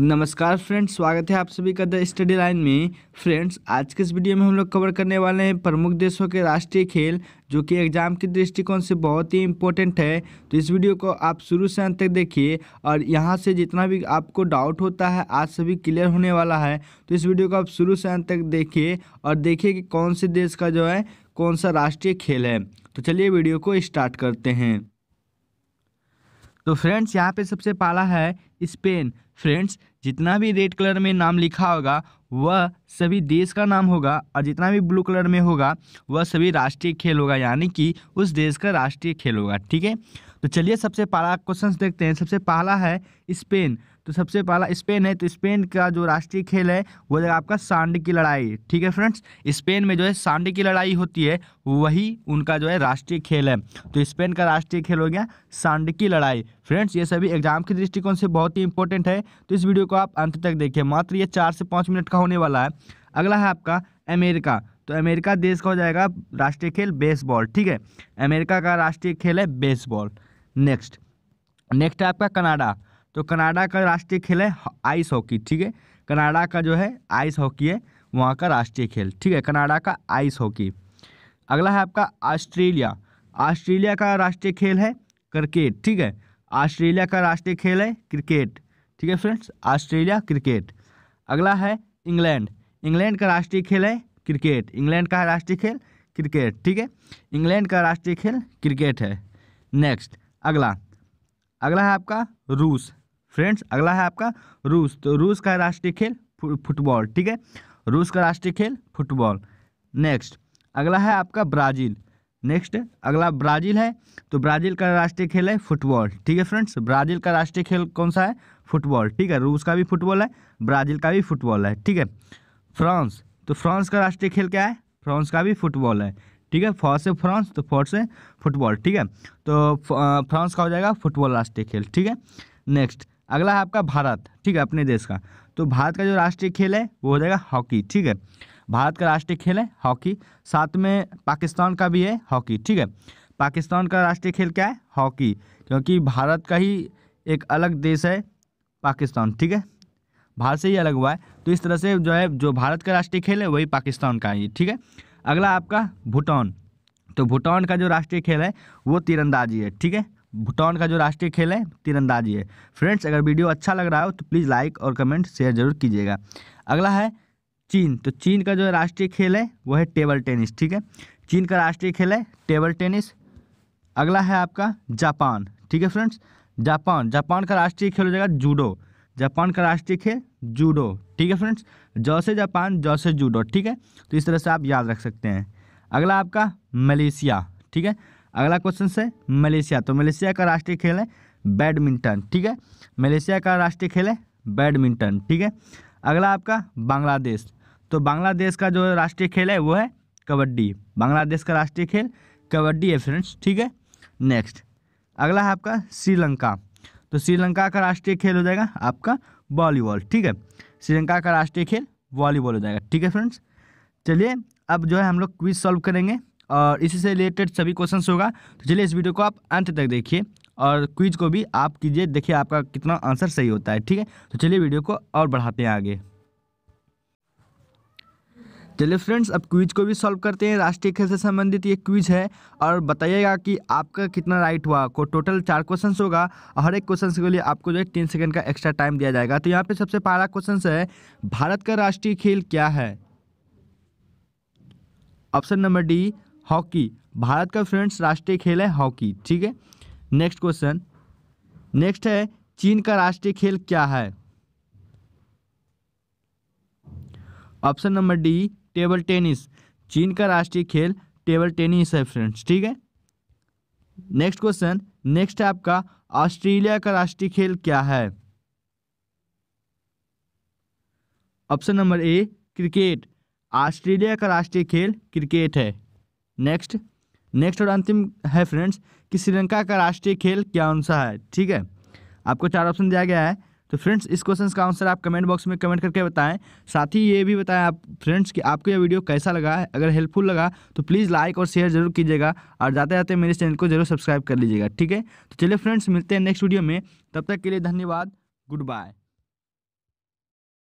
नमस्कार फ्रेंड्स स्वागत है आप सभी का द स्टडी लाइन में फ्रेंड्स आज के इस वीडियो में हम लोग कवर करने वाले हैं प्रमुख देशों के राष्ट्रीय खेल जो कि एग्जाम के दृष्टिकोण से बहुत ही इम्पोर्टेंट है तो इस वीडियो को आप शुरू से अंत तक देखिए और यहाँ से जितना भी आपको डाउट होता है आज सभी क्लियर होने वाला है तो इस वीडियो को आप शुरू से अंत तक देखिए और देखिए कि कौन से देश का जो है कौन सा राष्ट्रीय खेल है तो चलिए वीडियो को स्टार्ट करते हैं तो फ्रेंड्स यहाँ पे सबसे पहला है स्पेन फ्रेंड्स जितना भी रेड कलर में नाम लिखा होगा वह सभी देश का नाम होगा और जितना भी ब्लू कलर में होगा वह सभी राष्ट्रीय खेल होगा यानी कि उस देश का राष्ट्रीय खेल होगा ठीक है तो चलिए सबसे पहला क्वेश्चन देखते हैं सबसे पहला है स्पेन तो सबसे पहला स्पेन है तो स्पेन का जो राष्ट्रीय खेल है वो है आपका सांड की लड़ाई ठीक है फ्रेंड्स स्पेन में जो है सांड की लड़ाई होती है वही उनका जो है राष्ट्रीय खेल है तो स्पेन का राष्ट्रीय खेल हो गया सांड की लड़ाई फ्रेंड्स ये सभी एग्जाम के दृष्टिकोण से बहुत ही इंपॉर्टेंट है तो इस वीडियो को आप अंत तक देखिए मात्र ये चार से पाँच मिनट का होने वाला है अगला है आपका अमेरिका तो अमेरिका देश का हो जाएगा राष्ट्रीय खेल बेसबॉल ठीक है अमेरिका का राष्ट्रीय खेल है बेसबॉल नेक्स्ट नेक्स्ट आपका कनाडा तो कनाडा का राष्ट्रीय खेल है आइस हॉकी ठीक है कनाडा का जो है आइस हॉकी है वहाँ का राष्ट्रीय खेल ठीक है कनाडा का आइस हॉकी अगला है आपका ऑस्ट्रेलिया ऑस्ट्रेलिया का राष्ट्रीय खेल है क्रिकेट ठीक है ऑस्ट्रेलिया का राष्ट्रीय खेल है क्रिकेट ठीक है फ्रेंड्स ऑस्ट्रेलिया क्रिकेट अगला है इंग्लैंड इंग्लैंड का राष्ट्रीय खेल है क्रिकेट इंग्लैंड का राष्ट्रीय खेल क्रिकेट ठीक है इंग्लैंड का राष्ट्रीय खेल क्रिकेट है नेक्स्ट अगला अगला है आपका रूस फ्रेंड्स अगला है आपका रूस तो रूस का राष्ट्रीय खेल फुटबॉल ठीक है रूस का राष्ट्रीय खेल फुटबॉल नेक्स्ट अगला है आपका ब्राज़ील नेक्स्ट अगला ब्राज़ील है तो ब्राज़ील का राष्ट्रीय खेल है फुटबॉल ठीक है फ्रेंड्स ब्राज़ील का राष्ट्रीय खेल कौन सा है फुटबॉल ठीक है रूस का भी फुटबॉल है ब्राज़ील का भी फुटबॉल है ठीक है फ्रांस तो फ्रांस का राष्ट्रीय खेल क्या है फ्रांस का भी फुटबॉल है ठीक है फॉर से फ्रांस तो फोर से फुटबॉल ठीक है तो फ्रांस का हो जाएगा फुटबॉल राष्ट्रीय खेल ठीक है नेक्स्ट अगला है आपका भारत ठीक है अपने देश का तो भारत का जो राष्ट्रीय खेल है वो हो जाएगा हॉकी ठीक है भारत का राष्ट्रीय खेल है हॉकी साथ में पाकिस्तान का भी है हॉकी ठीक है पाकिस्तान का राष्ट्रीय खेल क्या है हॉकी क्योंकि भारत का ही एक अलग देश है पाकिस्तान ठीक है भारत से ही अलग हुआ है तो इस तरह से जो है जो भारत का राष्ट्रीय खेल है वही पाकिस्तान का है ठीक है अगला आपका भूटान तो भूटान का जो राष्ट्रीय खेल है वो तीरंदाजी है ठीक है भूटान का जो राष्ट्रीय खेल है तीरंदाजी है फ्रेंड्स अगर वीडियो अच्छा लग रहा हो तो प्लीज़ लाइक और कमेंट शेयर जरूर कीजिएगा अगला है चीन तो चीन का जो राष्ट्रीय खेल है वो है टेबल टेनिस ठीक है चीन का राष्ट्रीय खेल है टेबल टेनिस अगला है आपका जापान ठीक है फ्रेंड्स जापान जापान का राष्ट्रीय खेल हो जाएगा जूडो जापान का राष्ट्रीय खेल जूडो ठीक है फ्रेंड्स जैसे जापान जैसे जूडो ठीक है तो इस तरह से आप याद रख सकते हैं अगला आपका मलेशिया ठीक है अगला क्वेश्चन से मलेशिया तो मलेशिया का राष्ट्रीय खेल है बैडमिंटन ठीक है मलेशिया का राष्ट्रीय खेल है बैडमिंटन ठीक है अगला आपका बांग्लादेश तो बांग्लादेश का जो राष्ट्रीय खेल है वो है कबड्डी बांग्लादेश का राष्ट्रीय खेल कबड्डी है फ्रेंड्स ठीक है नेक्स्ट अगला है आपका श्रीलंका तो श्रीलंका का राष्ट्रीय खेल हो जाएगा आपका वॉलीबॉल ठीक है श्रीलंका का राष्ट्रीय खेल वॉलीबॉल हो जाएगा ठीक है फ्रेंड्स चलिए अब जो है हम लोग क्विज सॉल्व करेंगे और इसी से रिलेटेड सभी क्वेश्चन होगा तो चलिए इस वीडियो को आप अंत तक देखिए और क्विज को भी आप कीजिए देखिए आपका कितना आंसर सही होता है ठीक है तो चलिए वीडियो को और बढ़ाते हैं आगे चलिए फ्रेंड्स अब क्विज को भी सॉल्व करते हैं राष्ट्रीय खेल से संबंधित ये क्विज है और बताइएगा कि आपका कितना राइट हुआ को टोटल चार क्वेश्चन होगा और हर एक क्वेश्चन के लिए आपको जो है तीन सेकेंड का एक्स्ट्रा टाइम दिया जाएगा तो यहाँ पे सबसे पहला क्वेश्चन है भारत का राष्ट्रीय खेल क्या है ऑप्शन नंबर डी हॉकी भारत का फ्रेंड्स राष्ट्रीय खेल है हॉकी ठीक है नेक्स्ट क्वेश्चन नेक्स्ट है चीन का राष्ट्रीय खेल क्या है option number D table tennis चीन का राष्ट्रीय खेल टेबल टेनिस है फ्रेंड्स ठीक है नेक्स्ट क्वेश्चन नेक्स्ट है आपका ऑस्ट्रेलिया का राष्ट्रीय खेल क्या है option number A cricket Australia का राष्ट्रीय खेल क्रिकेट है नेक्स्ट नेक्स्ट और अंतिम है फ्रेंड्स कि श्रीलंका का राष्ट्रीय खेल क्या कौन सा है ठीक है आपको चार ऑप्शन दिया गया है तो फ्रेंड्स इस क्वेश्चन का आंसर आप कमेंट बॉक्स में कमेंट करके बताएं साथ ही ये भी बताएं आप फ्रेंड्स कि आपको यह वीडियो कैसा लगा है अगर हेल्पफुल लगा तो प्लीज़ लाइक और शेयर जरूर कीजिएगा और जाते जाते मेरे चैनल को जरूर सब्सक्राइब कर लीजिएगा ठीक है तो चलिए फ्रेंड्स मिलते हैं नेक्स्ट वीडियो में तब तक के लिए धन्यवाद गुड बाय